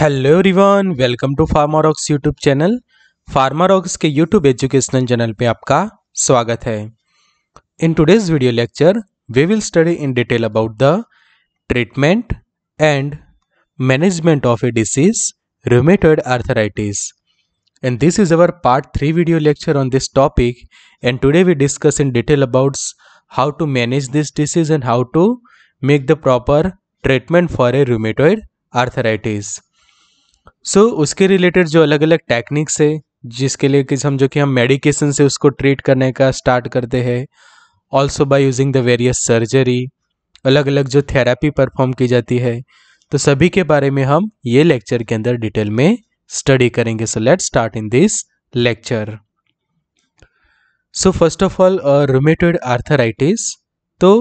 Hello रिवन welcome to Pharmarox YouTube channel Pharmarox के YouTube educational channel पे आपका स्वागत है in today's video lecture we will study in detail about the treatment and management of a disease rheumatoid arthritis and this is our part three video lecture on this topic and today we discuss in detail about how to manage this disease and how to make the proper treatment for a rheumatoid arthritis so so, उसके related जो अलग अलग techniques है जिसके लिए कि जो कि हम मेडिकेशन से उसको ट्रीट करने का स्टार्ट करते हैं also by using the various surgery अलग अलग जो थेरेपी परफॉर्म की जाती है तो सभी के बारे में हम ये लेक्चर के अंदर डिटेल में स्टडी करेंगे so let start in this lecture so first of all rheumatoid arthritis तो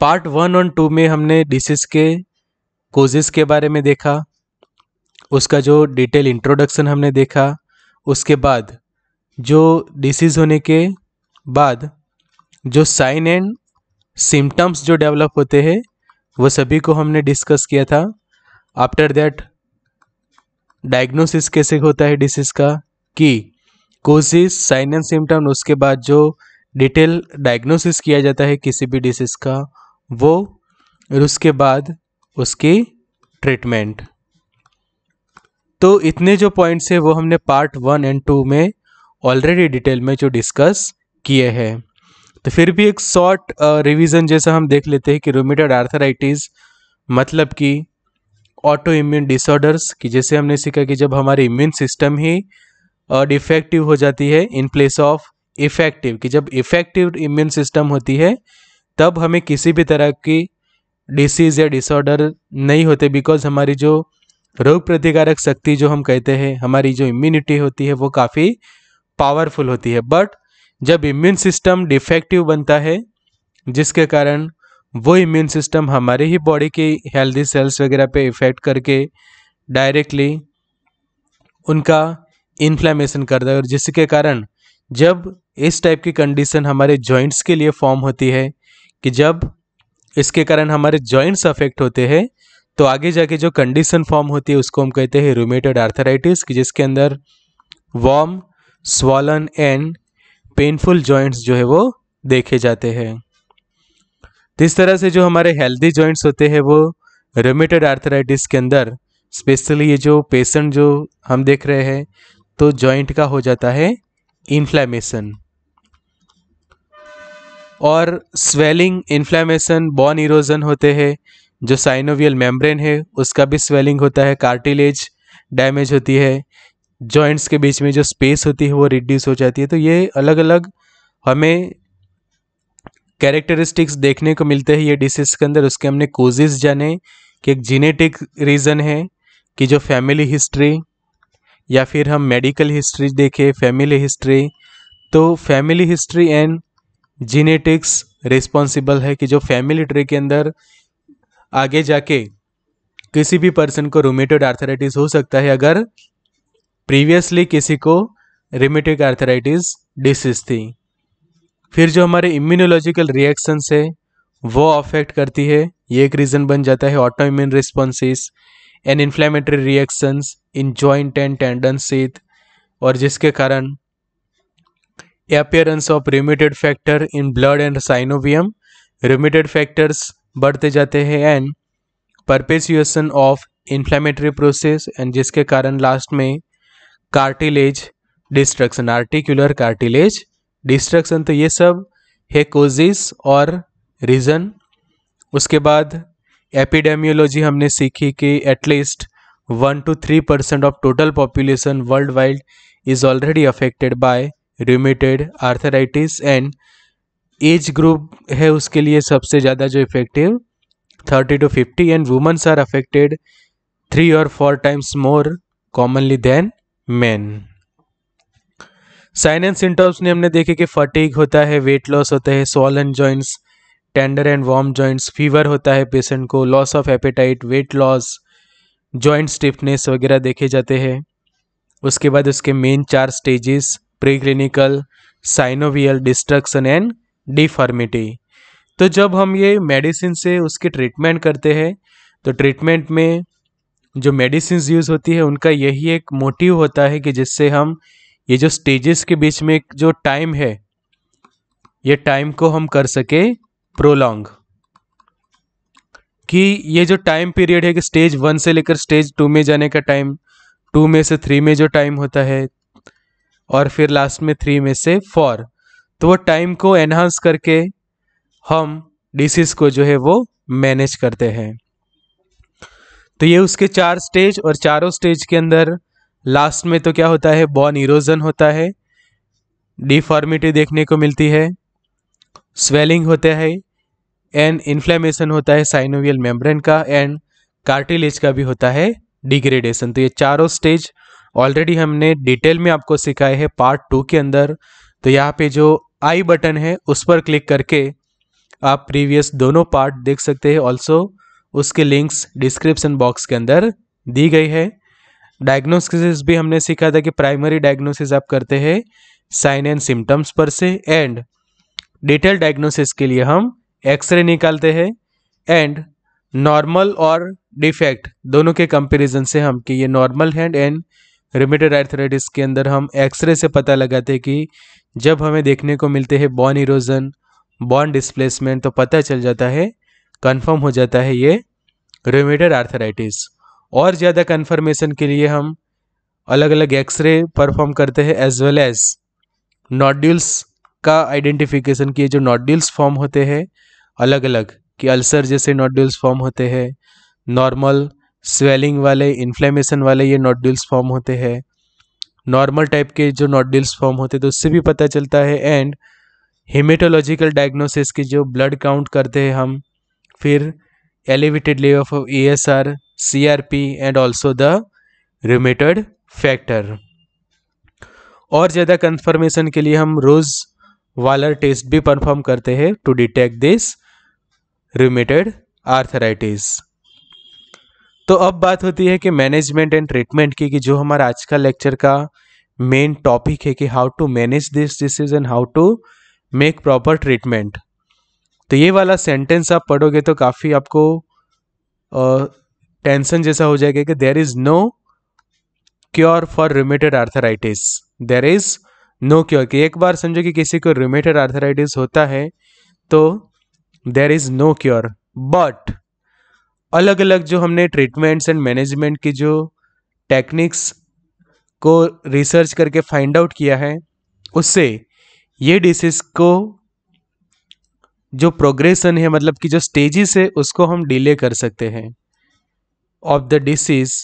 पार्ट वन और टू में हमने डिसीज के कोजेस के बारे में देखा उसका जो डिटेल इंट्रोडक्शन हमने देखा उसके बाद जो डिसीज़ होने के बाद जो साइन एंड सिम्टम्स जो डेवलप होते हैं वो सभी को हमने डिस्कस किया था आफ्टर दैट डायग्नोसिस कैसे होता है डिसीज़ का कि कोजिस साइन एंड सिम्टम उसके बाद जो डिटेल डायग्नोसिस किया जाता है किसी भी डिसीज़ का वो और उसके बाद उसकी ट्रीटमेंट तो इतने जो पॉइंट्स है वो हमने पार्ट वन एंड टू में ऑलरेडी डिटेल में जो डिस्कस किए हैं तो फिर भी एक शॉर्ट रिवीजन जैसा हम देख लेते हैं कि रोमिटेड आर्थराइटिस मतलब कि ऑटो इम्यून डिसऑर्डर्स कि जैसे हमने सीखा कि जब हमारी इम्यून सिस्टम ही डिफेक्टिव हो जाती है इन प्लेस ऑफ इफेक्टिव कि जब इफेक्टिव इम्यून सिस्टम होती है तब हमें किसी भी तरह की डिसीज़ या डिसऑर्डर नहीं होते बिकॉज हमारी जो रोग प्रतिकारक शक्ति जो हम कहते हैं हमारी जो इम्यूनिटी होती है वो काफ़ी पावरफुल होती है बट जब इम्यून सिस्टम डिफेक्टिव बनता है जिसके कारण वो इम्यून सिस्टम हमारे ही बॉडी की हेल्दी सेल्स वगैरह पे इफ़ेक्ट करके डायरेक्टली उनका इन्फ्लेमेशन करता है और जिसके कारण जब इस टाइप की कंडीशन हमारे जॉइंट्स के लिए फॉर्म होती है कि जब इसके कारण हमारे जॉइंट्स अफेक्ट होते हैं तो आगे जाके जो कंडीशन फॉर्म होती है उसको हम कहते हैं रोमेटेड आर्थराइटिस कि जिसके अंदर warm swollen and painful joints जो है वो देखे जाते हैं तो इस तरह से जो हमारे हेल्दी जॉइंट्स होते हैं वो रोमेटेड आर्थराइटिस के अंदर स्पेशली ये जो पेशेंट जो हम देख रहे हैं तो जॉइंट का हो जाता है इन्फ्लेमेशन और स्वेलिंग इन्फ्लेमेशन बॉन इरोजन होते हैं जो साइनोवियल मेम्ब्रेन है उसका भी स्वेलिंग होता है कार्टिलेज डैमेज होती है जॉइंट्स के बीच में जो स्पेस होती है वो रिड्यूस हो जाती है तो ये अलग अलग हमें कैरेक्टरिस्टिक्स देखने को मिलते हैं ये डिसीज़ के अंदर उसके हमने कोजेज जाने कि एक जीनेटिक रीज़न है कि जो फैमिली हिस्ट्री या फिर हम मेडिकल हिस्ट्री देखें फैमिली हिस्ट्री तो family history and genetics responsible है कि जो फैमिली ट्री के अंदर आगे जाके किसी भी पर्सन को रोमेटोड आर्थराइटिस हो सकता है अगर प्रीवियसली किसी को रिमेटिक आर्थराइटिस डिसीज थी फिर जो हमारे इम्यूनोलॉजिकल रिएक्शंस है वो अफेक्ट करती है ये एक रीज़न बन जाता है auto immune responses and inflammatory reactions in joint and tendon sheath और जिसके कारण appearance of rheumatoid factor in blood and synovium rheumatoid factors बढ़ते जाते हैं and perpetuation of inflammatory process and जिसके कारण लास्ट में cartilage destruction articular cartilage destruction तो ये सब है कोजिस और रीज़न उसके बाद एपिडेमियोलॉजी हमने सीखी कि at least one two three percent of total population world wide is already affected by rheumatoid arthritis and age group है उसके लिए सबसे ज़्यादा जो effective thirty two fifty and womens are affected three और four times more commonly than man sign and symptoms ने हमने देखे कि फटीक होता है वेट लॉस होता है swollen joints tender and warm joints fever होता है पेशेंट को loss of appetite weight loss joint stiffness वगैरह देखे जाते हैं उसके बाद उसके मेन चार stages pre clinical synovial destruction and deformity तो जब हम ये मेडिसिन से उसकी ट्रीटमेंट करते हैं तो ट्रीटमेंट में जो मेडिसिन यूज़ होती है उनका यही एक मोटिव होता है कि जिससे हम ये जो स्टेजेस के बीच में जो टाइम है ये टाइम को हम कर सके प्रोलॉन्ग कि ये जो टाइम पीरियड है कि स्टेज वन से लेकर स्टेज टू में जाने का टाइम टू में से थ्री में जो टाइम होता है और फिर लास्ट में थ्री में से फोर तो वो टाइम को एनहांस करके हम डिसीज को जो है वो मैनेज करते हैं तो ये उसके चार स्टेज और चारों स्टेज के अंदर लास्ट में तो क्या होता है बॉन इरोजन होता है डिफॉर्मिटी देखने को मिलती है स्वेलिंग होता है एंड इन्फ्लेमेशन होता है साइनोवियल मेम्ब्रेन का एंड कार्टिलेज का भी होता है डिग्रेडेशन तो ये चारों स्टेज ऑलरेडी हमने डिटेल में आपको सिखाए हैं पार्ट टू के अंदर तो यहाँ पे जो आई बटन है उस पर क्लिक करके आप प्रीवियस दोनों पार्ट देख सकते हैं ऑल्सो उसके लिंक्स डिस्क्रिप्सन बॉक्स के अंदर दी गई है डायग्नोसिस भी हमने सीखा था कि प्राइमरी डायग्नोसिस आप करते हैं साइन एंड सिम्टम्स पर से एंड डिटेल डायग्नोसिस के लिए हम एक्सरे निकालते हैं एंड नॉर्मल और डिफेक्ट दोनों के कंपैरिजन से हम कि ये normal hand and rheumatoid arthritis के अंदर हम एक्सरे से पता लगाते हैं कि जब हमें देखने को मिलते हैं बॉन इरोजन बॉन डिस्प्लेसमेंट तो पता चल जाता है कंफर्म हो जाता है ये रिमिटेड आर्थराइटिस और ज़्यादा कन्फर्मेशन के लिए हम अलग अलग एक्सरे परफॉर्म करते हैं एज वेल एज नॉड्यूल्स का आइडेंटिफिकेशन किए जो नॉड्यूल्स फॉर्म होते हैं अलग अलग कि अल्सर जैसे नॉड्यूल्स फॉर्म होते हैं नॉर्मल स्वेलिंग वाले इन्फ्लेमेशन वाले ये नोड्यूल्स फॉर्म होते हैं नॉर्मल टाइप के जो नोड्यूल्स फॉर्म होते हैं तो उससे भी पता चलता है एंड हेमेटोलॉजिकल डायग्नोसिस के जो ब्लड काउंट करते हैं हम फिर elevated level of E S R C R P and also the rheumatoid factor और ज़्यादा कंफर्मेशन के लिए हम रोज़ वालर टेस्ट भी परफॉर्म करते हैं to detect this rheumatoid arthritis तो अब बात होती है कि मैनेजमेंट एंड ट्रीटमेंट की कि जो हमारा आज का लेक्चर का मेन टॉपिक है कि how to manage this disease and how to make proper treatment तो ये वाला सेंटेंस आप पढ़ोगे तो काफ़ी आपको टेंशन जैसा हो जाएगा कि there is no cure for rheumatoid arthritis there is no cure कि एक बार समझो कि किसी को रिमेटेड आर्थराइटिस होता है तो there is no cure but अलग अलग जो हमने ट्रीटमेंट्स एंड मैनेजमेंट की जो टेक्निक्स को रिसर्च करके फाइंड आउट किया है उससे ये डिसीज़ को जो प्रोग्रेशन है मतलब कि जो स्टेजेस है उसको हम डिले कर सकते हैं of the disease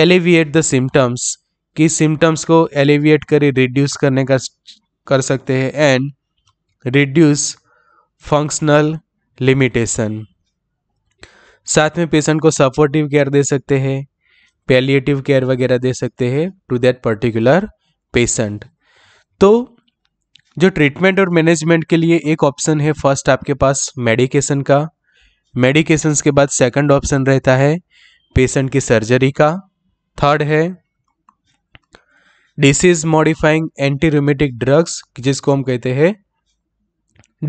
alleviate the symptoms कि सिम्टम्स को एलिविएट कर रिड्यूस करने का कर सकते हैं एंड रिड्यूस फंक्शनल लिमिटेशन साथ में पेशेंट को सपोर्टिव केयर दे सकते हैं पैलिएटिव केयर वगैरह दे सकते हैं टू दैट पर्टिकुलर पेशेंट तो जो ट्रीटमेंट और मैनेजमेंट के लिए एक ऑप्शन है फर्स्ट आपके पास मेडिकेशन का मेडिकेशन के बाद सेकंड ऑप्शन रहता है पेशेंट की सर्जरी का थर्ड है disease modifying anti rheumatic drugs जिसको हम कहते हैं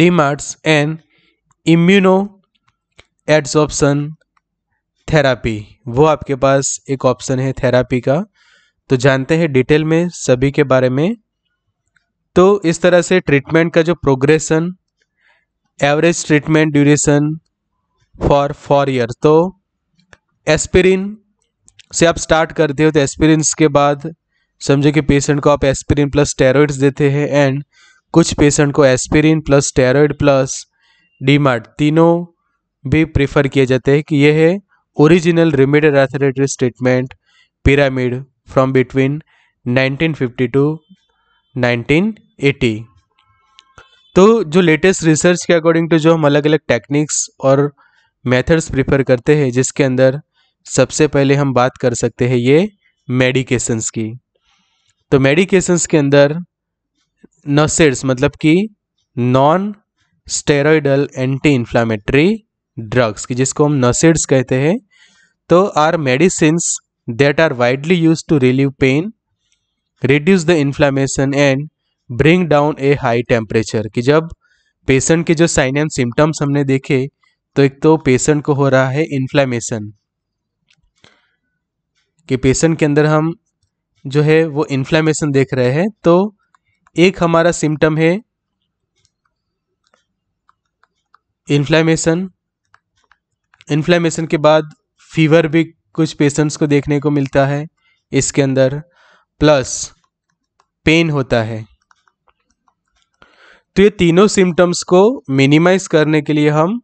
DMARDs and immuno option therapy वो आपके पास एक ऑप्शन है थेरापी का तो जानते हैं डिटेल में सभी के बारे में तो इस तरह से ट्रीटमेंट का जो progression average treatment duration for four year तो एस्पिरिन से आप स्टार्ट करते हो तो एस्पिरिन के बाद समझो कि पेशेंट को आप एस्पिरिन प्लस स्टेरॉइड्स देते हैं एंड कुछ पेशेंट को aspirin plus steroid plus DMARD तीनों भी प्रीफर किए जाते हैं कि यह है original rheumatoid arthritis statement pyramid from between 1950 to 1980 तो जो लेटेस्ट रिसर्च के अकॉर्डिंग टू जो हम अलग अलग टेक्निक्स और मेथड्स प्रीफर करते हैं जिसके अंदर सबसे पहले हम बात कर सकते हैं ये मेडिकेशंस की तो मेडिकेशंस के अंदर नसेड्स मतलब कि non steroidal anti inflammatory drugs की जिसको हम नसेड्स कहते हैं तो are medicine that are widely use to relieve pain reduce the inflammation and bring down a high temperature कि जब पेशेंट के जो साइन एंड सिम्टम्स हमने देखे तो एक तो पेशेंट को हो रहा है इन्फ्लामेशन कि पेशेंट के अंदर हम जो है वो इन्फ्लामेशन देख रहे हैं तो एक हमारा सिम्टम है इन्फ्लामेशन इन्फ्लेमेशन के बाद फीवर भी कुछ पेशेंट्स को देखने को मिलता है इसके अंदर प्लस पेन होता है तो ये तीनों सिम्टम्स को मिनिमाइज करने के लिए हम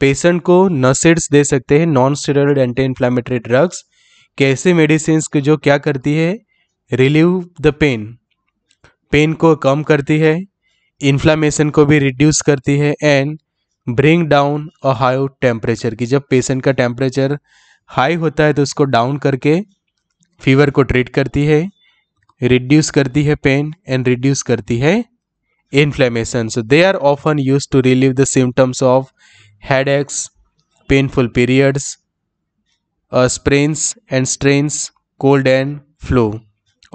पेशेंट को नसेड्स दे सकते हैं non steroid anti inflammatory drugs कैसे मेडिसिन की जो क्या करती है रिलीव द पेन पेन को कम करती है इन्फ्लामेशन को भी रिड्यूस करती है and bring down a high temperature की जब पेशेंट का टेम्परेचर हाई होता है तो उसको डाउन करके फीवर को ट्रीट करती है रिड्यूस करती है पेन एंड रिड्यूस करती है inflammation so they are often use to relieve the symptoms of headaches painful periods sprains and strains cold and flu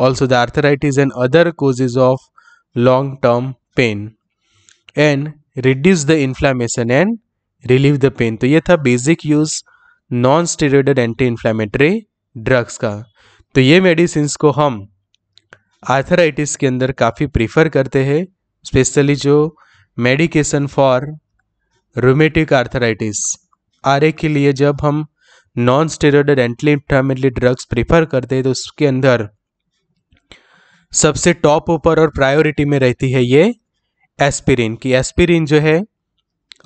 also the arthritis and other causes of long term pain and reduce the inflammation and relieve the pain तो ये था basic use non steroided anti inflammatory drugs का तो ये medicine को हम arthritis के अंदर काफ़ी प्रीफर करते हैं स्पेशली जो medication for rheumatic arthritis are के लिए जब हम non steroided anti inflammatory drugs prefer करते हैं तो उसके अंदर सबसे टॉप ऊपर और प्रायोरिटी में रहती है ये एस्पिरिन की एस्पिरिन जो है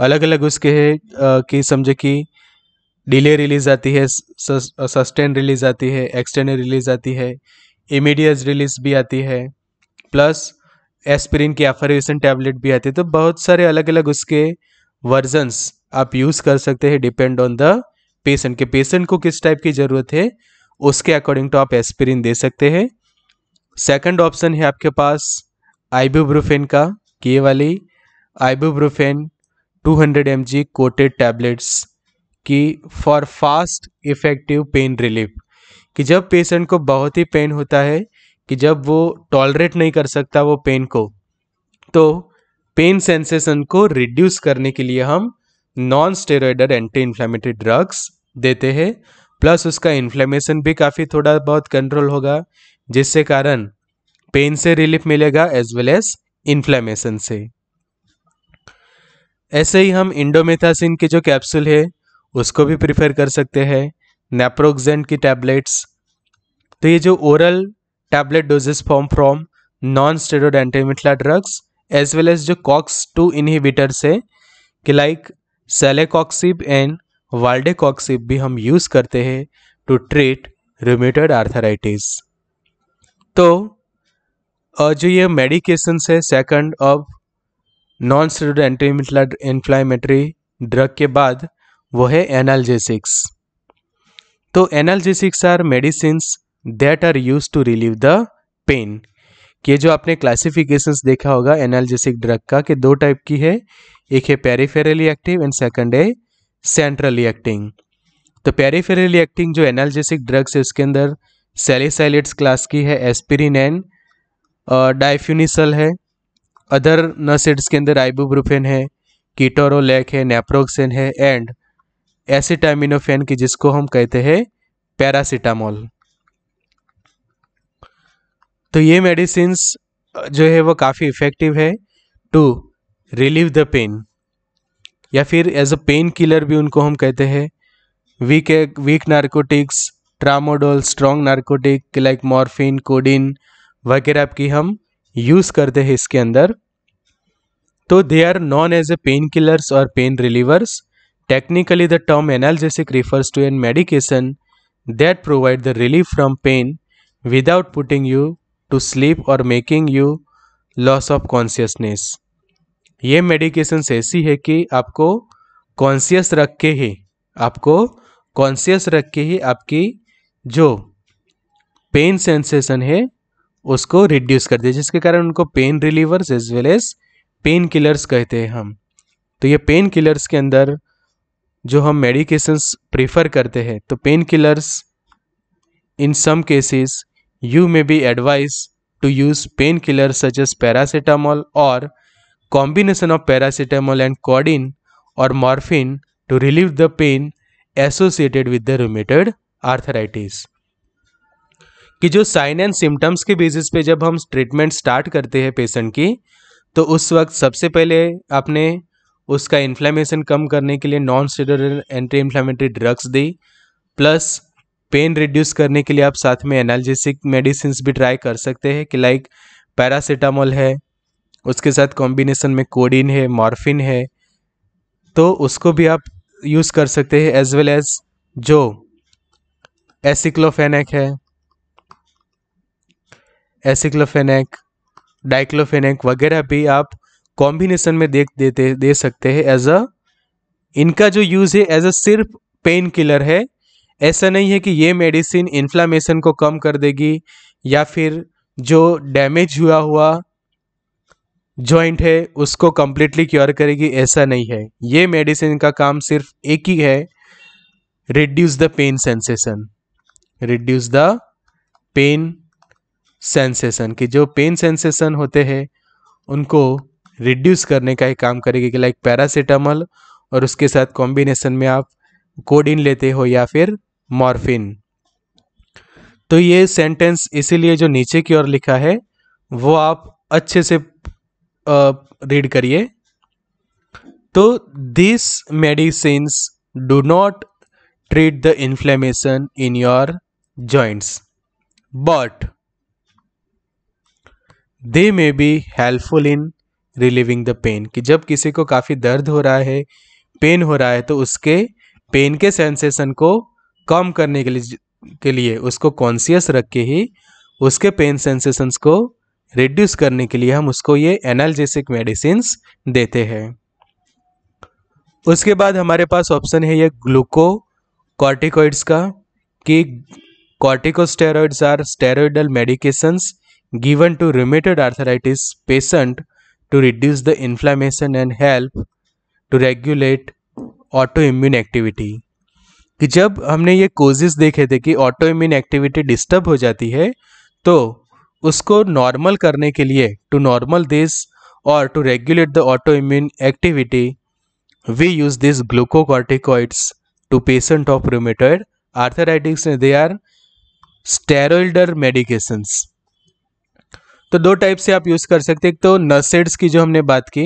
अलग अलग उसके है कि समझे कि डिले रिलीज आती है सस्टेन रिलीज आती है एक्सटेंड रिलीज आती है इमीडिएट रिलीज भी आती है प्लस एस्पिरिन की एफरेसन टैबलेट भी आती है तो बहुत सारे अलग अलग उसके वर्जन्स आप यूज़ कर सकते हैं डिपेंड ऑन द पेशेंट के पेशेंट को किस टाइप की ज़रूरत है उसके अकॉर्डिंग टू तो आप एस्पिरिन दे सकते हैं सेकंड ऑप्शन है आपके पास आईब्यूब्रोफेन का के वाली आइबोब्रोफेन 200 हंड्रेड कोटेड टैबलेट्स की for fast effective pain relief कि जब पेशेंट को बहुत ही पेन होता है कि जब वो टॉलरेट नहीं कर सकता वो पेन को तो पेन सेंसेशन को रिड्यूस करने के लिए हम non steroidal anti inflammatory drugs देते हैं प्लस उसका इन्फ्लेमेशन भी काफ़ी थोड़ा बहुत कंट्रोल होगा जिससे कारण पेन से रिलीफ मिलेगा एज वेल एज इन्फ्लेमेशन से ऐसे ही हम इंडोमेथासिन के जो कैप्सूल है उसको भी प्रिफर कर सकते हैं नेप्रोक्जेंट की टैबलेट्स तो ये जो oral tablet doses form from non steroid anti inflammatory drugs as well as जो कॉक्स टू इनहिबिटर्स है कि लाइक सेलेकॉक्सिप एंड वाल्डेकॉक्सिप भी हम यूज़ करते हैं टू ट्रीट रिमिटेड आर्थराइटिस तो जो ये मेडिकेशंस है second of non steroid anti inflammatory drug के बाद वो है एनाल्जेसिक्स तो analgesics are medicine that are use to relieve the pain ये जो आपने क्लासिफिकेशंस देखा होगा एनाल्जेसिक ड्रग का कि दो टाइप की है एक है पेरीफेरली एक्टिव एंड सेकंड है सेंट्रली एक्टिंग तो पेरीफेरली एक्टिंग जो एनाल्जेसिक ड्रग्स है उसके अंदर सेलिसाइलेट्स क्लास की है एस्पिरिन एंड डाइफ्यूनिसल है अदर नसेड्स के अंदर आइबूब्रूफेन है कीटोरोलैक है नेप्रोक्सेन है एंड एसिटामिनोफेन की जिसको हम कहते हैं पैरासीटामोल तो ये मेडिसिन जो है वो काफ़ी इफ़ेक्टिव है टू रिलीव द पेन या फिर एज अ पेन किलर भी उनको हम कहते हैं weak weak narcotics tramadol strong narcotic like morphine codeine वगैरह की हम यूज़ करते हैं इसके अंदर तो they are known as a pain killers और pain relievers technically the term analgesic refers to an medication that provide the relief from pain without putting you to sleep और making you loss of consciousness ये medications ऐसी है कि आपको conscious रख के ही आपको कॉन्सियस रख के ही आपकी जो पेन सेंसेशन है उसको रिड्यूस कर दिया जिसके कारण उनको pain relievers as well as pain killers कहते हैं हम तो ये पेन किलर्स के अंदर जो हम मेडिकेशंस प्रेफर करते हैं तो pain killers in some cases you may be advise to use pain killer such as paracetamol और combination of paracetamol and codeine और morphine to relieve the pain associated with the rheumatoid arthritis कि जो sign and symptoms के basis पे जब हम treatment start करते हैं पेशेंट की तो उस वक्त सबसे पहले आपने उसका इन्फ्लेमेशन कम करने के लिए non steroidal anti inflammatory drugs दी प्लस पेन रिड्यूस करने के लिए आप साथ में एनाल्जेसिक मेडिसिन भी ट्राई कर सकते हैं कि लाइक पैरासीटामोल है उसके साथ कॉम्बिनेशन में कोडिन है मॉर्फिन है तो उसको भी आप यूज़ कर सकते हैं एज वेल एज जो एसिक्लोफेनेक है एसिक्लोफेनेक डाइक्लोफेनेक वगैरह भी आप कॉम्बिनेशन में देख देते दे सकते हैं एज अ इनका जो यूज़ है एज अ सिर्फ पेन किलर है ऐसा नहीं है कि ये मेडिसिन इन्फ्लामेशन को कम कर देगी या फिर जो डैमेज हुआ हुआ जॉइंट है उसको कम्प्लीटली क्योर करेगी ऐसा नहीं है ये मेडिसिन का काम सिर्फ एक ही है reduce the pain sensation reduce the pain sensation कि जो पेन सेंसेशन होते हैं उनको रिड्यूस करने का ही काम करेगी कि लाइक पैरासीटामल और उसके साथ कॉम्बिनेशन में आप कोडिन लेते हो या फिर मॉर्फिन तो ये सेंटेंस इसीलिए जो नीचे की ओर लिखा है वो आप अच्छे से रीड करिए तो this medicine do not treat the inflammation in your joints but they may be helpful in relieving the pain कि जब किसी को काफ़ी दर्द हो रहा है पेन हो रहा है तो उसके पेन के सेंसेशन को कम करने के लिए के लिए उसको कॉन्सियस रख के ही उसके पेन सेंसेशंस को रिड्यूस करने के लिए हम उसको ये एनाल्जेसिक मेडिसिन देते हैं उसके बाद हमारे पास ऑप्शन है ये ग्लूको कॉर्टिकॉइड्स का कि corticosteroids are steroidal medications given to rheumatoid arthritis patient to reduce the inflammation and help to regulate autoimmune activity कि जब हमने ये कोजेस देखे थे कि ऑटो इम्यून एक्टिविटी डिस्टर्ब हो जाती है तो उसको नॉर्मल करने के लिए टू नॉर्मल दिस और to regulate the auto immune activity we use this glucocorticoids to patient of rheumatoid arthritics they are steroidal medications तो दो टाइप से आप यूज़ कर सकते हैं एक तो नसेड्स की जो हमने बात की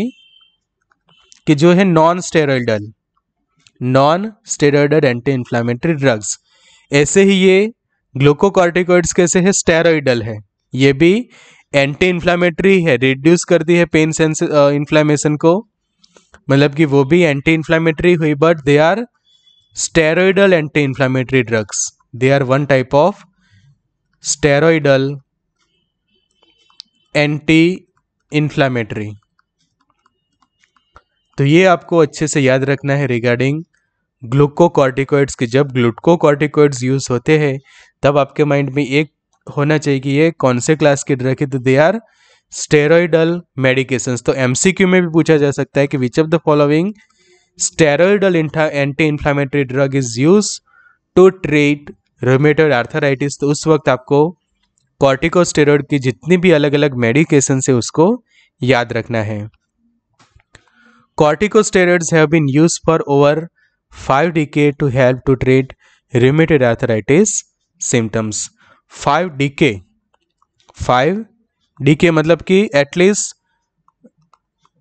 कि जो है non steroidal non steroidal anti inflammatory drugs ऐसे ही ये ग्लूकोकॉर्टिकोइड्स कैसे है स्टेरॉइडल है ये भी एंटी इन्फ्लामेटरी है रिड्यूस करती है पेन सेंस इन्फ्लामेशन को मतलब कि वो भी एंटी इन्फ्लामेटरी हुई but they are steroidal anti inflammatory drugs they are one type of steroidal anti inflammatory तो ये आपको अच्छे से याद रखना है रिगार्डिंग ग्लूकोकॉर्टिकोइड्स के जब ग्लूकोकॉर्टिकोइड्स यूज़ होते हैं तब आपके माइंड में एक होना चाहिए कि ये कौन से क्लास के ड्रग है तो दे आर स्टेरॉइडल मेडिकेशंस तो एमसीक्यू में भी पूछा जा सकता है कि which of the following steroidal anti inflammatory drug is use to treat rheumatoid arthritis तो उस वक्त आपको कॉर्टिकोस्टेरॉइड की जितनी भी अलग अलग मेडिकेशन से उसको याद रखना है corticosteroids have been use for over five decade to help to treat rheumatoid arthritis symptoms five decade five decade मतलब कि एटलीस्ट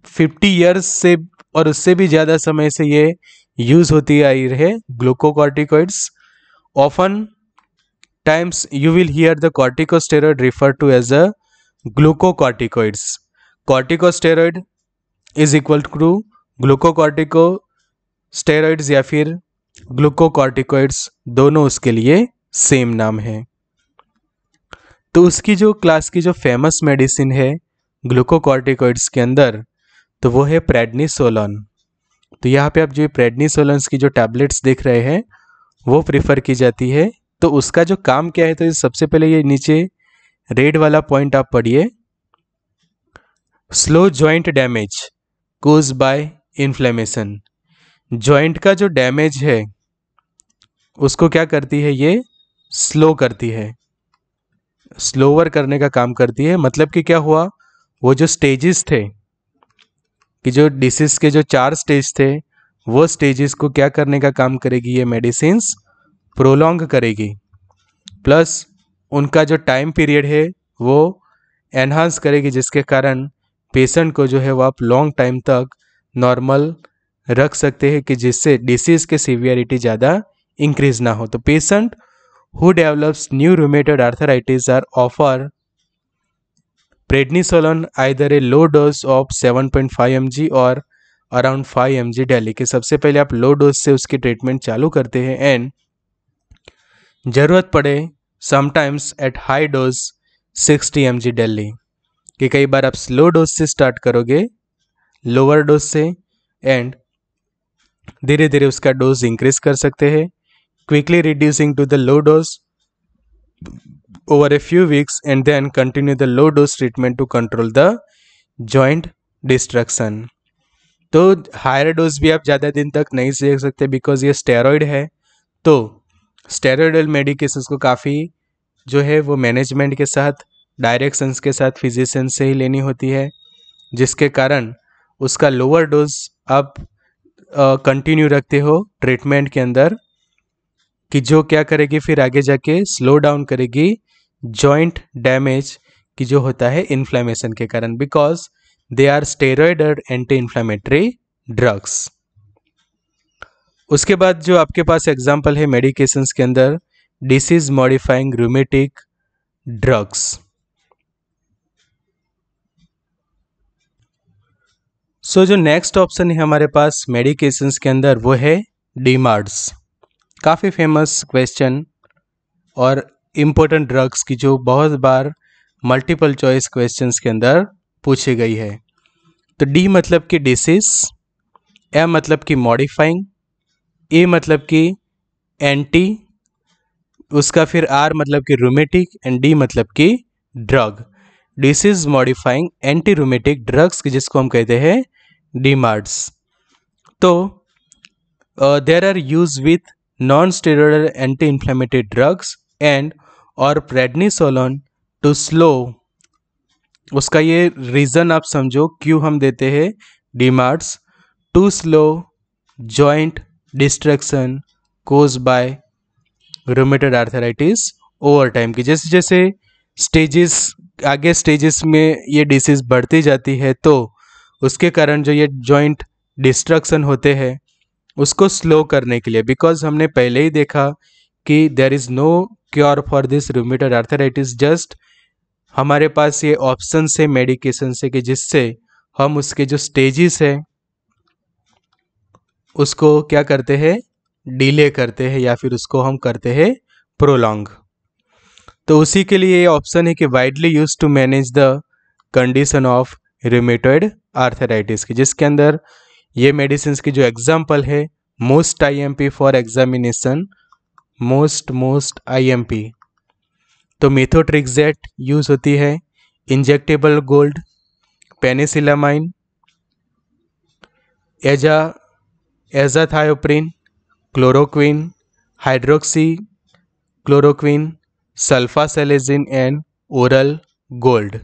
फिफ्टी ईयर्स से और उससे भी ज़्यादा समय से ये यूज़ होती आई है glucocorticoids often times you will hear the corticosteroid referred to as a glucocorticoids corticosteroid is equal to glucocorticosteroids या फिर ग्लूकोकॉर्टिकोइड्स दोनों उसके लिए सेम नाम है तो उसकी जो क्लास की जो फेमस मेडिसिन है ग्लूकोकॉर्टिकोइड्स के अंदर तो वो है प्रेडनीसोलन तो यहाँ पे आप जो प्रेडनीसोलन्स की जो टैबलेट्स देख रहे हैं वो प्रिफर की जाती है तो उसका जो काम क्या है तो सबसे पहले ये नीचे रेड वाला पॉइंट आप पढ़िए slow joint damage cause by inflammation joint का जो डैमेज है उसको क्या करती है ये स्लो करती है स्लोवर करने का काम करती है मतलब कि क्या हुआ वो जो स्टेजेस थे कि जो डिसीज के जो चार स्टेज थे वो स्टेजेस को क्या करने का काम करेगी ये मेडिसिन्स प्रोलोंग करेगी प्लस उनका जो टाइम पीरियड है वो एनहांस करेगी जिसके कारण पेशेंट को जो है वो आप लॉन्ग टाइम तक नॉर्मल रख सकते हैं कि जिससे डिसीज़ के सीवियरिटी ज़्यादा इंक्रीज ना हो तो patient who develops new rheumatoid arthritis are offer prednisolone either a low dose of 7.5 point और अराउंड 5 जी डेली के सबसे पहले आप लो डोज से उसकी ट्रीटमेंट चालू करते हैं एंड ज़रूरत पड़े sometimes at high dose 60 M G daily कि कई बार आप स्लो डोज से स्टार्ट करोगे लोअर डोज से एंड धीरे धीरे उसका डोज इंक्रीज कर सकते हैं quickly reducing to the low dose over a few weeks and then continue the low dose treatment to control the joint destruction तो हायर डोज भी आप ज़्यादा दिन तक नहीं ले सकते बिकॉज ये स्टेरॉइड है तो स्टेरॉयडल मेडिकेशंस को काफ़ी जो है वो मैनेजमेंट के साथ डायरेक्शंस के साथ फिजिशियन से ही लेनी होती है जिसके कारण उसका लोअर डोज आप कंटिन्यू रखते हो ट्रीटमेंट के अंदर कि जो क्या करेगी फिर आगे जाके स्लो डाउन करेगी जॉइंट डैमेज की जो होता है इन्फ्लेमेशन के कारण because they are steroid anti inflammatory drugs उसके बाद जो आपके पास एग्जाम्पल है मेडिकेशंस के अंदर disease modifying rheumatic drugs so जो नेक्स्ट ऑप्शन है हमारे पास मेडिकेशंस के अंदर वो है डीमार्ड्स काफ़ी फेमस क्वेश्चन और इम्पोर्टेंट ड्रग्स की जो बहुत बार मल्टीपल चॉइस क्वेश्चंस के अंदर पूछी गई है तो डी मतलब कि डिसीज ए मतलब कि मॉडिफाइंग ए e मतलब कि एंटी उसका फिर आर मतलब कि रोमेटिक एंड डी मतलब कि drug disease modifying anti rheumatic drugs जिसको हम कहते हैं डीमार्ड्स तो there are use with non steroid anti inflammatory drugs and और प्रेडनिसोलोन टू स्लो उसका ये रीज़न आप समझो क्यों हम देते हैं DMARDs to slow joint destruction cause by rheumatoid arthritis over time की जैसे जैसे स्टेजेस आगे स्टेजेस में ये डिसीज़ बढ़ती जाती है तो उसके कारण जो ये जॉइंट डिस्ट्रक्शन होते हैं उसको स्लो करने के लिए बिकॉज हमने पहले ही देखा कि there is no cure for this rheumatoid arthritis just हमारे पास ये ऑप्शन है मेडिकेशन से कि जिससे हम उसके जो स्टेजेस है उसको क्या करते हैं डिले करते हैं या फिर उसको हम करते हैं प्रोलॉन्ग तो उसी के लिए ये ऑप्शन है कि widely use to manage the condition of rheumatoid arthritis की जिसके अंदर ये मेडिसिन की जो एग्जाम्पल है most IMP for examination most most IMP तो मेथोट्रिक्जेट यूज होती है injectable gold penicillamine aza azathioprine chloroquine hydroxy chloroquine sulfasalazine and oral gold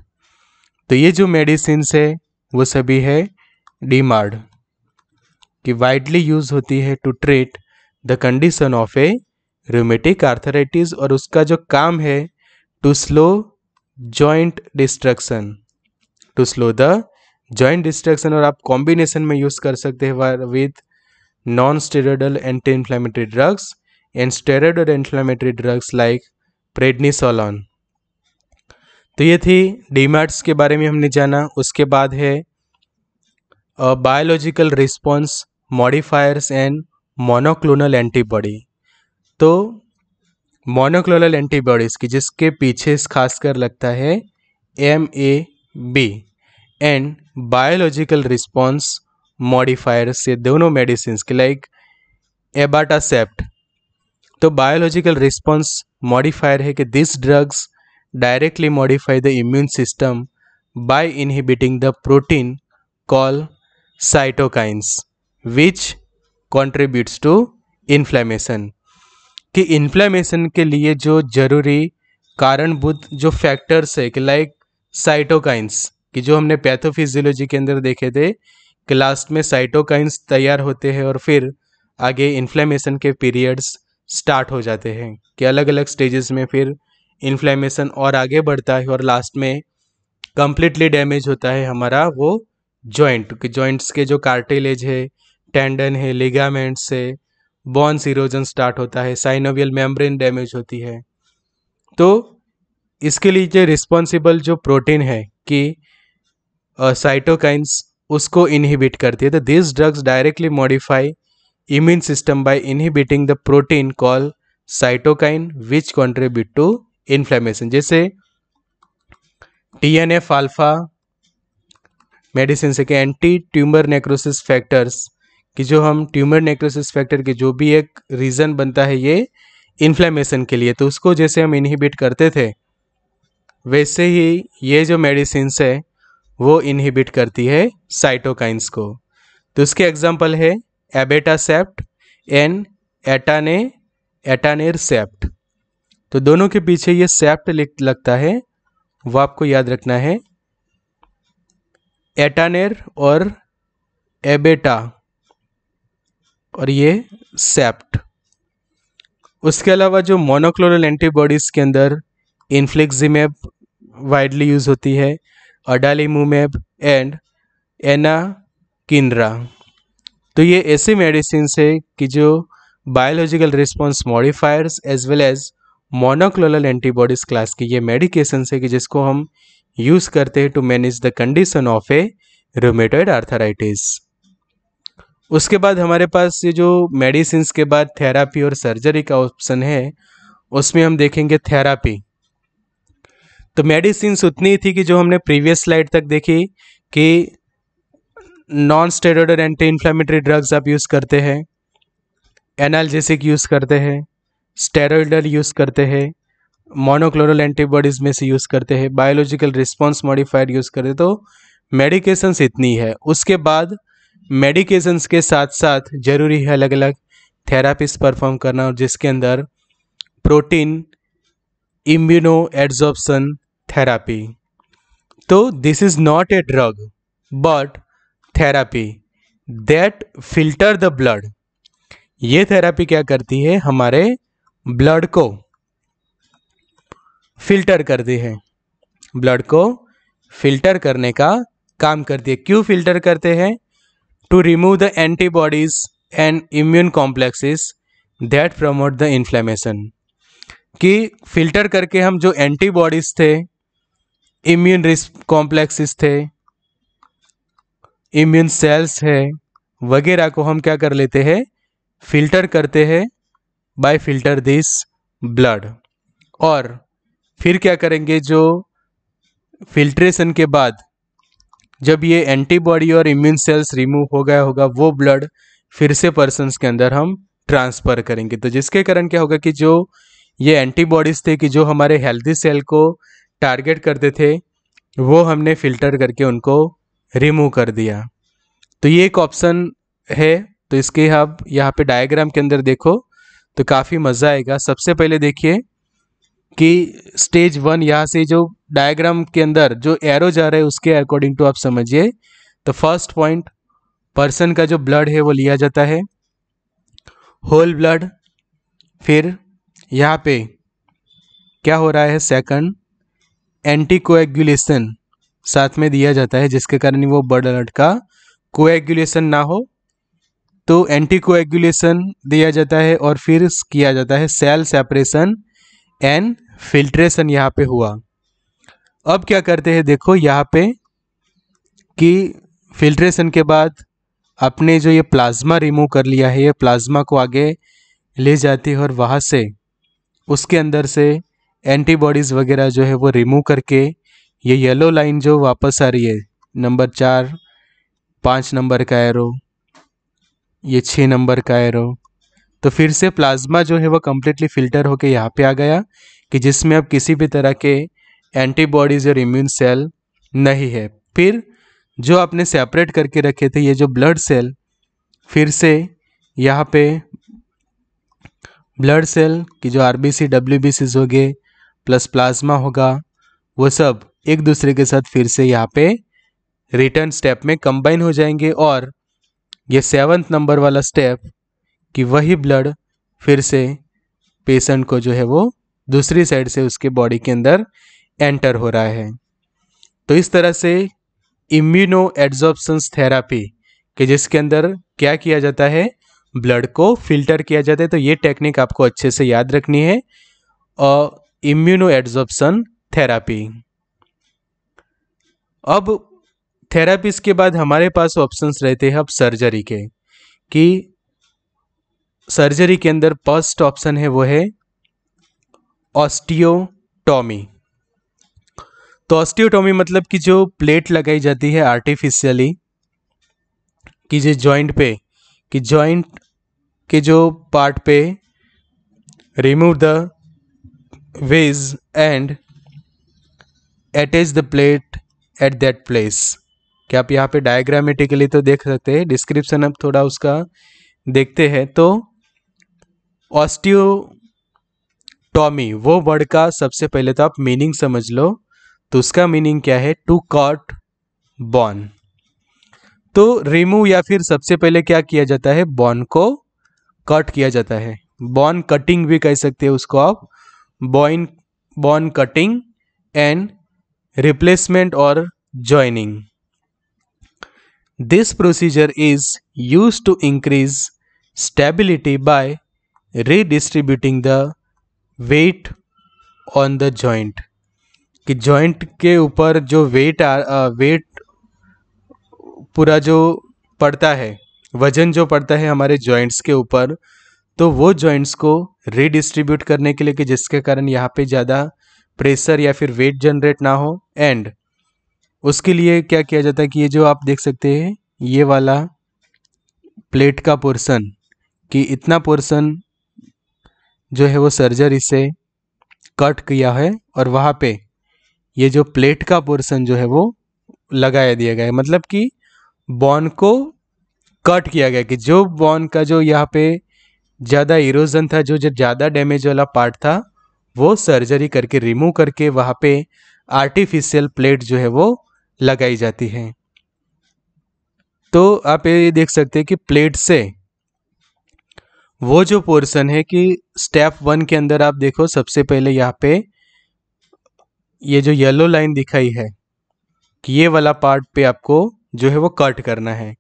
तो ये जो मेडिसिन है वो सभी है डीमार्ड की वाइडली यूज होती है to treat the condition of a rheumatic arthritis और उसका जो काम है to slow joint destruction to slow the joint destruction और आप कॉम्बिनेशन में यूज़ कर सकते हैं with non steroidal anti inflammatory drugs and steroidal anti drugs like prednisolone तो ये थी डीमार्ट्स के बारे में हमने जाना उसके बाद है biological response modifiers and monoclonal antibody तो मोनोक्लोनल एंटीबॉडीज़ की जिसके पीछे खासकर लगता है M A B and biological response modifier से दोनों मेडिसिन के लाइक एबाटासेप्ट तो बायोलॉजिकल रिस्पॉन्स मॉडिफायर है कि this drugs directly modify the immune system by inhibiting the protein call cytokines which contributes to inflammation कि इन्फ्लेमेशन के लिए जो जरूरी कारणभूत जो फैक्टर्स है कि लाइक साइटोकाइंस कि जो हमने पैथोफिजियोलॉजी के अंदर देखे थे कि लास्ट में साइटोकाइंस तैयार होते हैं और फिर आगे इन्फ्लेमेशन के पीरियड्स स्टार्ट हो जाते हैं कि अलग अलग स्टेजेस में फिर इन्फ्लेमेशन और आगे बढ़ता है और लास्ट में कम्प्लीटली डैमेज होता है हमारा वो जॉइंट कि जॉइंट्स के जो कार्टिलेज है टेंडन है लिगामेंट्स है बॉन्स इरोजन स्टार्ट होता है साइनोवियल मेम्ब्रेन डैमेज होती है तो इसके लिए रिस्पॉन्सिबल जो प्रोटीन है कि साइटोकाइंस उसको इनहिबिट करती है तो this drugs directly modify immune system by inhibiting the protein call cytokine which contribute to inflammation जैसे T N F alpha medicine से एंटी ट्यूमर नेक्रोसिस फैक्टर्स कि जो हम ट्यूमर नेक्रोसिस फैक्टर के जो भी एक रीज़न बनता है ये इन्फ्लेमेशन के लिए तो उसको जैसे हम इनहिबिट करते थे वैसे ही ये जो मेडिसिन है वो इनहिबिट करती है साइटोकाइंस को तो उसके एग्जाम्पल है एबेटासेप्ट एन एटाने एटानेर सेप्ट तो दोनों के पीछे ये सेप्ट लगता है वो आपको याद रखना है एटानेर और एबेटा और ये सेप्ट उसके अलावा जो मोनोक्लोरल एंटीबॉडीज़ के अंदर इन्फ्लिक्जिमेब वाइडली यूज़ होती है अडालीमुमेब एंड एना किन्रा तो ये ऐसे मेडिसिन है कि जो biological response modifiers as well as monoclonal antibodies class की ये मेडिकेशन है कि जिसको हम यूज़ करते हैं to manage the condition of a rheumatoid arthritis उसके बाद हमारे पास ये जो मेडिसिन के बाद थेरापी और सर्जरी का ऑप्शन है उसमें हम देखेंगे थेरापी तो मेडिसिन उतनी थी कि जो हमने प्रीवियस स्लाइड तक देखी कि non steroid anti inflammatory drugs आप यूज़ करते हैं एनालजेसिक यूज़ करते हैं स्टेरॉयडल यूज़ करते हैं मोनोक्लोरल एंटीबॉडीज़ में से यूज़ करते हैं बायोलॉजिकल रिस्पॉन्स मॉडिफाइड यूज़ करते तो मेडिकेशंस इतनी है उसके बाद मेडिकेशंस के साथ साथ ज़रूरी है अलग अलग थेरापीज परफॉर्म करना और जिसके अंदर प्रोटीन इम्यूनो एड्जॉर्बसन therapy तो this is not a drug but therapy that filter the blood ये थेरापी क्या करती है हमारे ब्लड को फिल्टर करती है ब्लड को फिल्टर करने का काम करती है क्यों फिल्टर करते हैं to remove the antibodies and immune complexes that promote the inflammation कि फिल्टर करके हम जो एंटीबॉडीज थे इम्यून कॉम्प्लेक्सेस थे इम्यून सेल्स है वगैरह को हम क्या कर लेते हैं फिल्टर करते हैं बाय फिल्टर दिस ब्लड और फिर क्या करेंगे जो फिल्ट्रेशन के बाद जब ये एंटीबॉडी और इम्यून सेल्स रिमूव हो गया होगा वो ब्लड फिर से पर्सन के अंदर हम ट्रांसफ़र करेंगे तो जिसके कारण क्या होगा कि जो ये एंटीबॉडीज़ थे कि जो हमारे हेल्दी सेल को टारगेट करते थे वो हमने फ़िल्टर करके उनको रिमूव कर दिया तो ये एक ऑप्शन है तो इसके आप हाँ यहाँ पे डायग्राम के अंदर देखो तो काफ़ी मज़ा आएगा सबसे पहले देखिए कि स्टेज वन यहाँ से जो डायग्राम के अंदर जो एरो जा रहा है उसके अकॉर्डिंग टू आप समझिए तो फर्स्ट पॉइंट पर्सन का जो ब्लड है वो लिया जाता है होल ब्लड फिर यहाँ पे क्या हो रहा है सेकंड एंटी कोएगुलेशन साथ में दिया जाता है जिसके कारण वो बर्ड अलर्ट का कोएगुलेशन ना हो तो एंटी कोएगुलेशन दिया जाता है और फिर किया जाता है सेल सेपरेशन एंड फिल्ट्रेशन यहाँ पे हुआ अब क्या करते हैं देखो यहाँ पे कि फिल्ट्रेशन के बाद आपने जो ये प्लाज्मा रिमूव कर लिया है ये प्लाज्मा को आगे ले जाती है और वहाँ से उसके अंदर से एंटीबॉडीज़ वगैरह जो है वो रिमूव करके ये येलो लाइन जो वापस आ रही है नंबर चार पाँच नंबर का एरो ये छः नंबर का एरो तो फिर से प्लाज्मा जो है वो कम्प्लीटली फिल्टर होके यहाँ पे आ गया कि जिसमें अब किसी भी तरह के एंटीबॉडीज़ और इम्यून सेल नहीं है फिर जो आपने सेपरेट करके रखे थे ये जो ब्लड सेल फिर से यहाँ पे ब्लड सेल की जो R B C W B Cs हो गए प्लस प्लाज्मा होगा वो सब एक दूसरे के साथ फिर से यहाँ पे रिटर्न स्टेप में कंबाइन हो जाएंगे और ये सेवन्थ नंबर वाला स्टेप कि वही ब्लड फिर से पेशेंट को जो है वो दूसरी साइड से उसके बॉडी के अंदर एंटर हो रहा है तो इस तरह से इम्यूनो एड्जॉर्बसन्स थेरापी कि जिसके अंदर क्या किया जाता है ब्लड को फिल्टर किया जाता है तो ये टेक्निक आपको अच्छे से याद रखनी है और इम्यूनो एडजॉप्शन थेरापी अब थेरापीज के बाद हमारे पास ऑप्शंस रहते हैं अब सर्जरी के कि सर्जरी के अंदर फर्स्ट ऑप्शन है वो है ऑस्टियोटॉमी तो ऑस्टियोटॉमी मतलब कि जो प्लेट लगाई जाती है आर्टिफिशियली कि जो जॉइंट पे कि जॉइंट के जो पार्ट पे remove the vase and attach the plate at that place क्या आप यहाँ पे डायग्रामेटिकली तो देख सकते हैं डिस्क्रिप्शन अब थोड़ा उसका देखते हैं तो ऑस्टियोटॉमी वो वर्ड का सबसे पहले तो आप मीनिंग समझ लो तो उसका मीनिंग क्या है टू कॉट बॉन तो रिमूव या फिर सबसे पहले क्या किया जाता है बॉन को कट किया जाता है बॉन कटिंग भी कह सकते हैं उसको आप bone bone cutting and replacement और joining this procedure is use to increase stability by redistributing the weight on the joint कि जॉइंट के ऊपर जो वेट आ वेट पूरा जो पड़ता है वजन जो पड़ता है हमारे जॉइंट्स के ऊपर तो वो जॉइंट्स को रिडिस्ट्रीब्यूट करने के लिए कि जिसके कारण यहाँ पे ज़्यादा प्रेशर या फिर वेट जनरेट ना हो एंड उसके लिए क्या किया जाता है कि ये जो आप देख सकते हैं ये वाला प्लेट का पोर्सन कि इतना पोर्सन जो है वो सर्जरी से कट किया है और वहाँ पे ये जो प्लेट का पोर्सन जो है वो लगाया दिया गया है मतलब कि बॉन को कट किया गया कि जो बॉन का जो यहाँ पे ज़्यादा इरोजन था जो जो ज़्यादा डैमेज वाला पार्ट था वो सर्जरी करके रिमूव करके वहाँ पे आर्टिफिशियल प्लेट जो है वो लगाई जाती है तो आप ये देख सकते हैं कि प्लेट से वो जो पोर्शन है कि स्टेप वन के अंदर आप देखो सबसे पहले यहाँ पे ये जो येलो लाइन दिखाई है कि ये वाला पार्ट पे आपको जो है वो कट करना है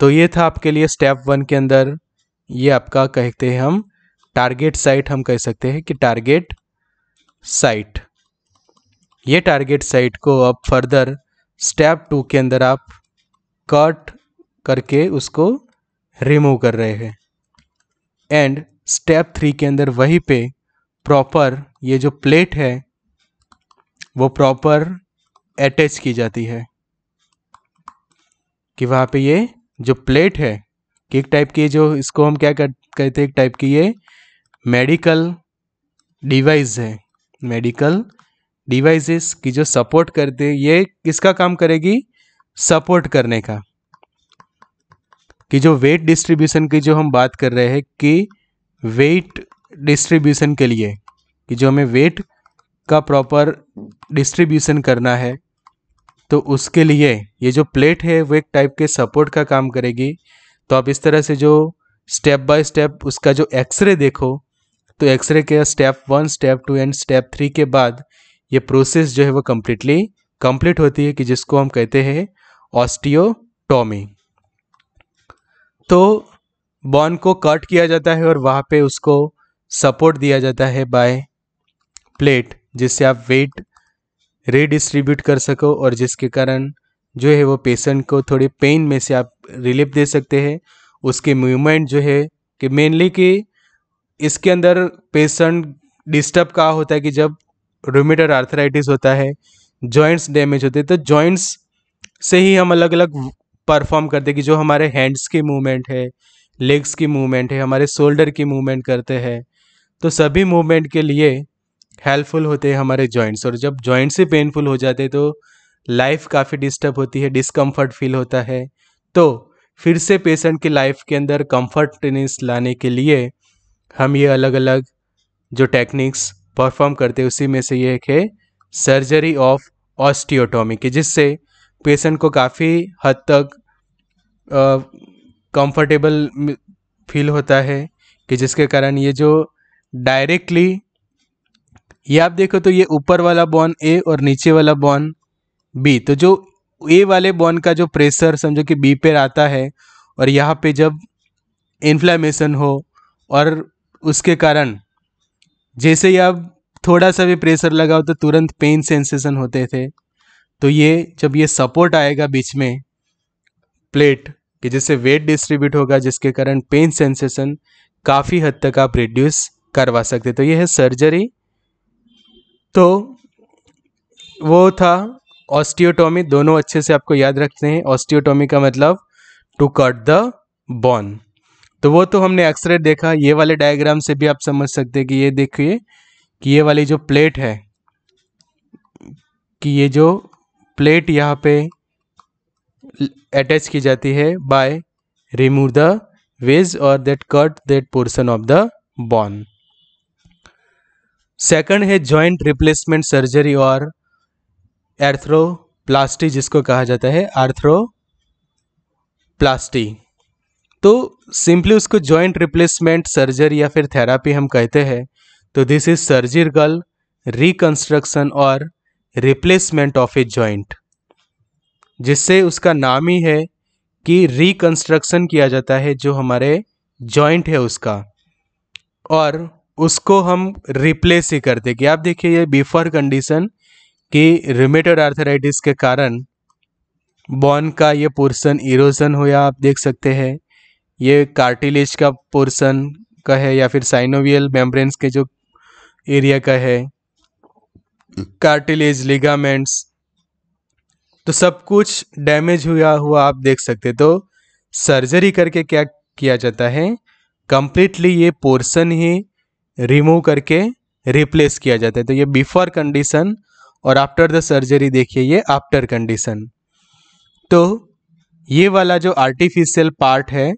तो ये था आपके लिए स्टेप वन के अंदर ये आपका कहते हैं हम टारगेट साइट हम कह सकते हैं कि टारगेट साइट ये टारगेट साइट को अब फर्दर स्टेप टू के अंदर आप कट करके उसको रिमूव कर रहे हैं एंड स्टेप थ्री के अंदर वहीं पे प्रॉपर ये जो प्लेट है वो प्रॉपर अटैच की जाती है कि वहाँ पे ये जो प्लेट है एक टाइप की जो इसको हम क्या कहते हैं एक टाइप की ये मेडिकल डिवाइस है मेडिकल डिवाइसेस की जो सपोर्ट करते हैं ये किसका काम करेगी सपोर्ट करने का कि जो वेट डिस्ट्रीब्यूशन की जो हम बात कर रहे हैं कि वेट डिस्ट्रीब्यूशन के लिए कि जो हमें वेट का प्रॉपर डिस्ट्रीब्यूशन करना है तो उसके लिए ये जो प्लेट है वो एक टाइप के सपोर्ट का काम करेगी तो आप इस तरह से जो स्टेप बाय स्टेप उसका जो एक्सरे देखो तो एक्सरे के step one step two and step three के बाद ये प्रोसेस जो है वो कम्प्लीटली कम्प्लीट होती है कि जिसको हम कहते हैं ऑस्टियोटॉमी तो बॉन को कट किया जाता है और वहाँ पे उसको सपोर्ट दिया जाता है बाय प्लेट जिससे आप वेट रिडिस्ट्रीब्यूट कर सको और जिसके कारण जो है वो पेशेंट को थोड़ी पेन में से आप रिलीफ दे सकते हैं उसके मूवमेंट जो है कि मेनली कि इसके अंदर पेशेंट डिस्टर्ब कहा होता है कि जब रोमिटर आर्थराइटिस होता है जॉइंट्स डैमेज होते हैं तो जॉइंट्स से ही हम अलग अलग परफॉर्म करते हैं कि जो हमारे हैंड्स की मूवमेंट है लेग्स की मूवमेंट है हमारे शोल्डर की मूवमेंट करते हैं तो सभी मूवमेंट के लिए हेल्पफुल होते हैं हमारे जॉइंट्स और जब जॉइंट्स ही पेनफुल हो जाते हैं तो लाइफ काफ़ी डिस्टर्ब होती है डिसकम्फर्ट फील होता है तो फिर से पेशेंट की लाइफ के अंदर कम्फर्टनेस लाने के लिए हम ये अलग अलग जो टेक्निक्स परफॉर्म करते हैं उसी में से ये एक है सर्जरी ऑफ ऑस्टियोटॉमी की जिससे पेशेंट को काफ़ी हद तक कंफर्टेबल फील होता है कि जिसके कारण ये जो डायरेक्टली ये आप देखो तो ये ऊपर वाला बॉन ए और नीचे वाला बॉन बी तो जो ए वाले बॉन का जो प्रेशर समझो कि बी पे आता है और यहाँ पे जब इन्फ्लामेशन हो और उसके कारण जैसे ही आप थोड़ा सा भी प्रेशर लगाओ तो तुरंत पेन सेंसेशन होते थे तो ये जब ये सपोर्ट आएगा बीच में प्लेट कि जिससे वेट डिस्ट्रीब्यूट होगा जिसके कारण पेन सेंसेशन काफ़ी हद तक आप रिड्यूस करवा सकते तो ये है सर्जरी तो वो था ऑस्टियोटोमी दोनों अच्छे से आपको याद रखते हैं ऑस्टियोटोमी का मतलब टू कट द बोन तो वो तो हमने अक्सर देखा ये वाले डायग्राम से भी आप समझ सकते हैं कि ये देखिए कि ये वाली जो प्लेट है कि ये जो प्लेट यहाँ पे अटैच की जाती है बाय रिमूव द वेज और that cut that portion of the bone second है जॉइंट रिप्लेसमेंट सर्जरी और एर्थ्रोप्लास्टी जिसको कहा जाता है आर्थ्रोप्लास्टी तो सिंपली उसको जॉइंट रिप्लेसमेंट सर्जरी या फिर थेरापी हम कहते हैं तो दिस इज सर्जिकल रिकंस्ट्रक्शन और रिप्लेसमेंट ऑफ ए जॉइंट जिससे उसका नाम ही है कि रिकंस्ट्रक्शन किया जाता है जो हमारे जॉइंट है उसका और उसको हम रिप्लेस ही कर देंगे आप देखिए ये बिफोर कंडीशन कि रिमेटेड आर्थराइटिस के कारण बॉन का ये पोर्सन तो इरोजन हुआ आप देख सकते हैं ये कार्टिलेज का पोर्सन का है या फिर साइनोवियल मेम्ब्रेन्स के जो एरिया का है कार्टिलेज लिगामेंट्स तो सब कुछ डैमेज हुआ हुआ आप देख सकते तो सर्जरी करके क्या किया जाता है कंप्लीटली ये पोर्सन ही रिमूव करके रिप्लेस किया जाता है तो ये बिफोर कंडीशन और आफ्टर द सर्जरी देखिए ये आफ्टर कंडीशन तो ये वाला जो आर्टिफिशियल पार्ट है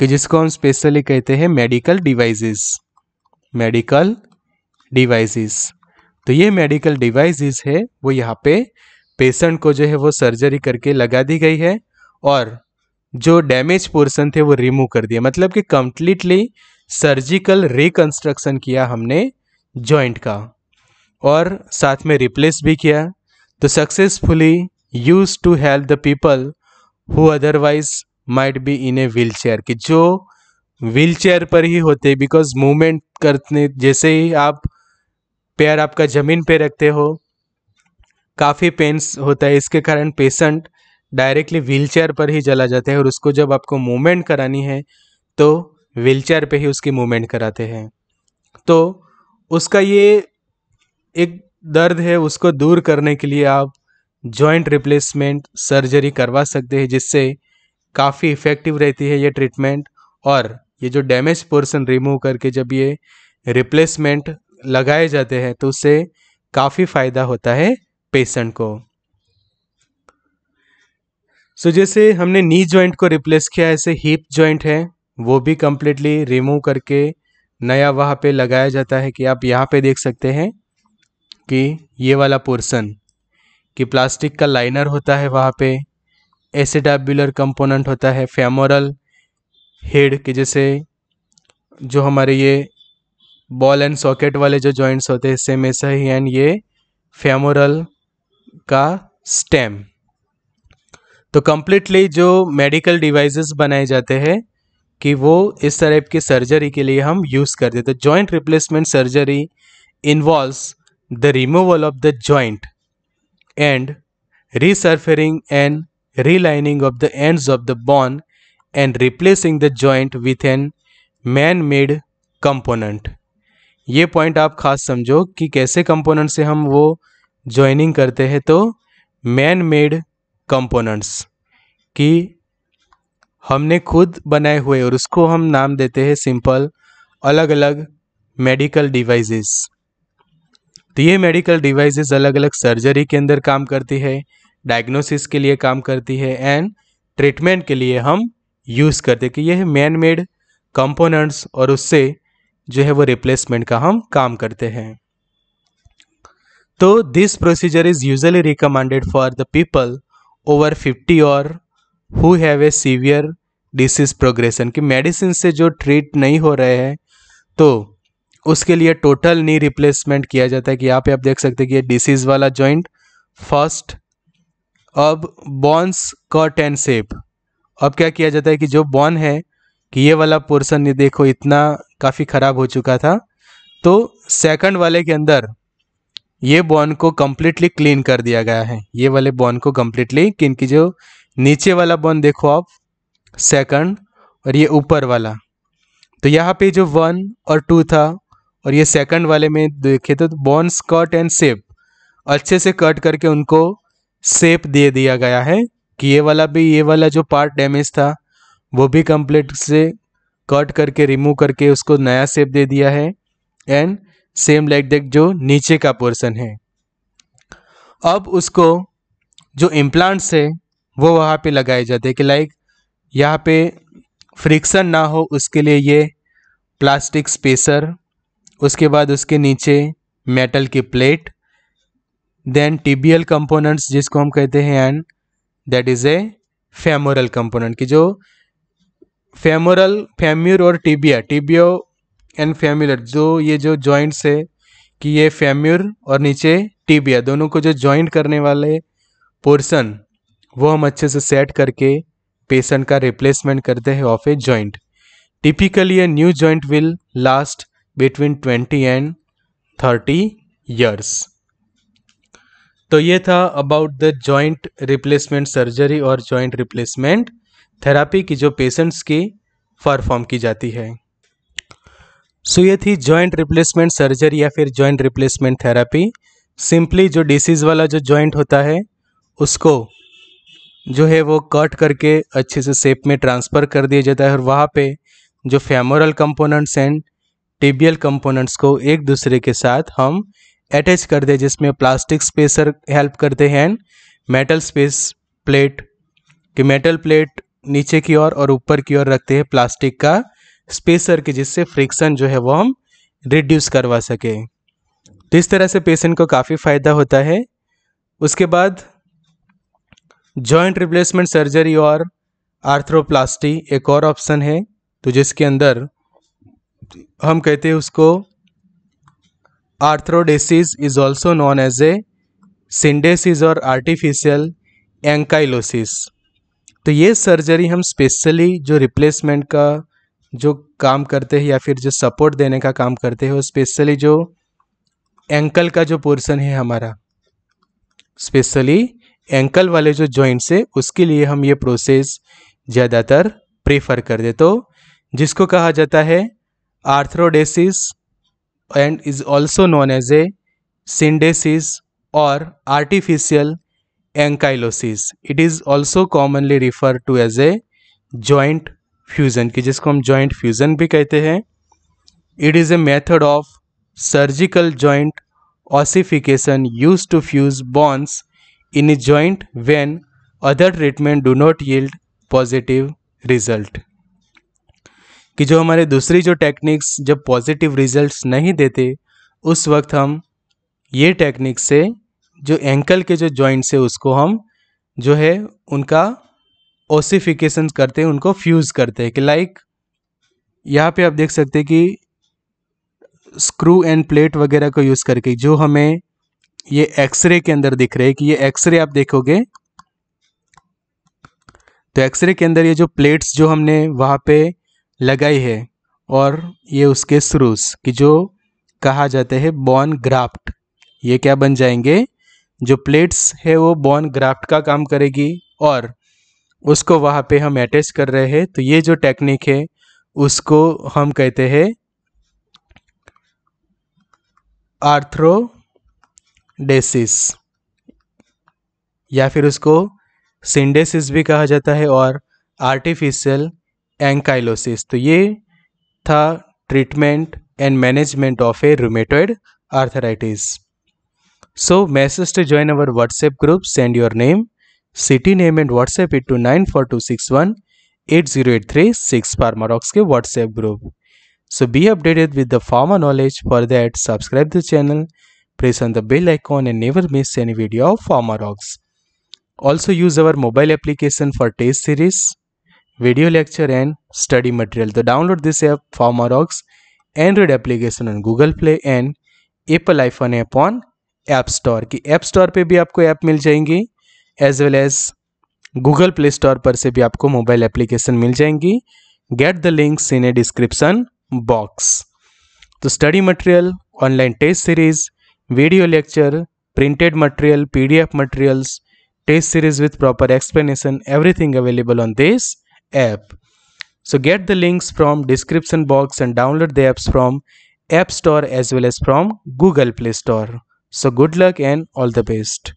कि जिसको हम स्पेशली कहते हैं मेडिकल डिवाइसेस मेडिकल डिवाइसेस तो ये मेडिकल डिवाइसेस है वो यहाँ पे पेशेंट को जो है वो सर्जरी करके लगा दी गई है और जो डैमेज पोर्सन थे वो रिमूव कर दिया मतलब कि कम्प्लीटली सर्जिकल रिकन्स्ट्रक्शन किया हमने जॉइंट का और साथ में रिप्लेस भी किया तो successfully use to help the people who otherwise might be in a wheel chair कि जो व्हील चेयर पर ही होते बिकॉज मूवमेंट करने जैसे ही आप पैर आपका ज़मीन पे रखते हो काफ़ी पेन्स होता है इसके कारण पेशेंट डायरेक्टली व्हील चेयर पर ही चला जाते हैं और उसको जब आपको मूवमेंट करानी है तो व्हील चेयर पर ही उसकी मूवमेंट कराते हैं तो उसका ये एक दर्द है उसको दूर करने के लिए आप जॉइंट रिप्लेसमेंट सर्जरी करवा सकते हैं जिससे काफ़ी इफ़ेक्टिव रहती है ये ट्रीटमेंट और ये जो डैमेज पोर्सन रिमूव करके जब ये रिप्लेसमेंट लगाए जाते हैं तो उससे काफ़ी फ़ायदा होता है पेशेंट को सो so, जैसे हमने नी जॉइंट को रिप्लेस किया ऐसे हिप जॉइंट है वो भी कम्प्लीटली रिमूव करके नया वहाँ पे लगाया जाता है कि आप यहाँ पे देख सकते हैं कि ये वाला पोर्सन कि प्लास्टिक का लाइनर होता है वहाँ पे एसिडाबुलर कंपोनेंट होता है फेमोरल हेड के जैसे जो हमारे ये बॉल एंड सॉकेट वाले जो जॉइंट्स होते हैं सेम ऐसा ही एंड ये फेमोरल का स्टेम तो कम्प्लीटली जो मेडिकल डिवाइसेस बनाए जाते हैं कि वो इस तरह की सर्जरी के लिए हम यूज़ कर देते joint replacement surgery involves the removal of the joint and resurfacing and relining of the ends of the bone and replacing the joint with an man made component ये पॉइंट आप खास समझो कि कैसे कंपोनेंट से हम वो ज्वाइनिंग करते हैं तो मैन मेड कंपोनेंट्स कि हमने खुद बनाए हुए और उसको हम नाम देते हैं सिंपल अलग अलग मेडिकल डिवाइसेस तो ये मेडिकल डिवाइसेस अलग अलग सर्जरी के अंदर काम करती है डायग्नोसिस के लिए काम करती है एंड ट्रीटमेंट के लिए हम यूज़ करते हैं कि यह मैन मेड कंपोनेंट्स और उससे जो है वो रिप्लेसमेंट का हम काम करते हैं तो this procedure is usually recommended for the people over fifty और who have a severe disease progression कि मेडिसिन से जो ट्रीट नहीं हो रहे हैं तो उसके लिए टोटल नी रिप्लेसमेंट किया जाता है कि यहाँ पे आप देख सकते हैं कि ये डिसीज वाला जॉइंट फर्स्ट अब बॉन्स कट एंड सेप अब क्या किया जाता है कि जो बॉन है कि ये वाला पोर्सन ये देखो इतना काफ़ी ख़राब हो चुका था तो सेकंड वाले के अंदर ये बॉन को कम्प्लीटली क्लीन कर दिया गया है ये वाले बॉन को कम्प्लीटली क्योंकि की जो नीचे वाला बॉन देखो आप सेकंड और ये ऊपर वाला तो यहाँ पे जो वन और टू था और ये सेकंड वाले में देखे तो बॉन्स कट एंड सेप अच्छे से कट करके उनको सेप दे दिया गया है कि ये वाला भी ये वाला जो पार्ट डैमेज था वो भी कंप्लीट से कट करके रिमूव करके उसको नया सेप दे दिया है एंड सेम लाइक दैट जो नीचे का पोर्सन है अब उसको जो इम्प्लांट्स है वो वहाँ पे लगाए जाते हैं कि लाइक यहाँ पे फ्रिक्शन ना हो उसके लिए ये प्लास्टिक स्पेसर उसके बाद उसके नीचे मेटल की प्लेट देन टीबीएल कंपोनेंट्स जिसको हम कहते हैं and that is a femoral component की जो फेमोरल फेम्यूर और टीबिया टीबियो एंड फेम्यूलर जो ये जो जॉइंट्स है कि ये फेम्यूर और नीचे टीबिया दोनों को जो जॉइंट करने वाले पोर्सन वो हम अच्छे से सेट करके पेशेंट का रिप्लेसमेंट करते हैं of a joint typically a new joint will last between twenty and thirty years तो ये था about the joint replacement surgery और जॉइंट रिप्लेसमेंट थेरापी की जो पेशेंट्स की परफॉर्म की जाती है सो so ये थी जॉइंट रिप्लेसमेंट सर्जरी या फिर जॉइंट रिप्लेसमेंट थेरापी सिंपली जो डिसीज़ वाला जो जॉइंट होता है उसको जो है वो कट करके अच्छे से शेप में ट्रांसफ़र कर दिया जाता है और वहाँ पे जो femoral components and tibial components को एक दूसरे के साथ हम अटैच कर दे जिसमें प्लास्टिक स्पेसर हेल्प करते हैं मेटल स्पेस प्लेट कि मेटल प्लेट नीचे की ओर और ऊपर की ओर रखते हैं प्लास्टिक का स्पेसर के जिससे फ्रिक्शन जो है वो हम रिड्यूस करवा सके तो इस तरह से पेशेंट को काफ़ी फ़ायदा होता है उसके बाद जॉइंट रिप्लेसमेंट सर्जरी और आर्थ्रोप्लास्टी एक और ऑप्शन है तो जिसके अंदर हम कहते हैं उसको arthrodesis is also known as a syndesis और आर्टिफिशियल एंकाइलोसिस तो ये सर्जरी हम स्पेशली जो रिप्लेसमेंट का जो काम करते हैं या फिर जो सपोर्ट देने का काम करते हैं वो स्पेशली जो एंकल का जो पोर्शन है हमारा स्पेशली एंकल वाले जो जॉइंट्स है उसके लिए हम ये प्रोसेस ज़्यादातर प्रेफर दे तो जिसको कहा जाता है arthrodesis and is also known as a syndesis or artificial ankylosis. It is also commonly referred to as a joint fusion की जिसको हम joint fusion भी कहते हैं It is a method of surgical joint ossification used to fuse bonds in a joint when other treatment do not yield positive result. कि जो हमारे दूसरी जो टेक्निक्स जब पॉजिटिव रिजल्ट्स नहीं देते उस वक्त हम ये टेक्निक से जो एंकल के जो जॉइंट्स है उसको हम जो है उनका ओसिफिकेशन करते हैं उनको फ्यूज़ करते हैं कि लाइक यहाँ पे आप देख सकते हैं कि स्क्रू एंड प्लेट वगैरह को यूज़ करके जो हमें ये एक्सरे के अंदर दिख रहे हैं कि ये एक्सरे आप देखोगे तो एक्सरे के अंदर ये जो प्लेट्स जो हमने वहाँ पे लगाई है और ये उसके स्रूस कि जो कहा जाते हैं बॉन ग्राफ्ट ये क्या बन जाएंगे जो प्लेट्स है वो बॉन ग्राफ्ट का काम करेगी और उसको वहाँ पे हम अटैच कर रहे हैं तो ये जो टेक्निक है उसको हम कहते हैं आर्थ्रोडेसिस या फिर उसको सिंडेसिस भी कहा जाता है और आर्टिफिशियल एंकाइलोसिस तो ये था treatment and management of a rheumatoid arthritis so message to join our WhatsApp group send your name city name and WhatsApp it to nine four two six one eight zero eight three six Pharmarox के WhatsApp group so be updated with the pharma knowledge for that subscribe the channel press on the bell icon and never miss any video of Pharmarox also use our mobile application for test series video lecture and study material. To download this app from Android application on Google Play and Apple iPhone app on App Store ki App Store pe bhi aapko app mil jayengi as well as Google Play Store पर से भी आपको mobile application मिल जाएंगी get the links in a description box तो study material online test series video lecture printed material, PDF materials, test series with proper explanation, everything available on this app. So get the links from description box and download the apps from App Store as well as from Google Play Store. So good luck and all the best.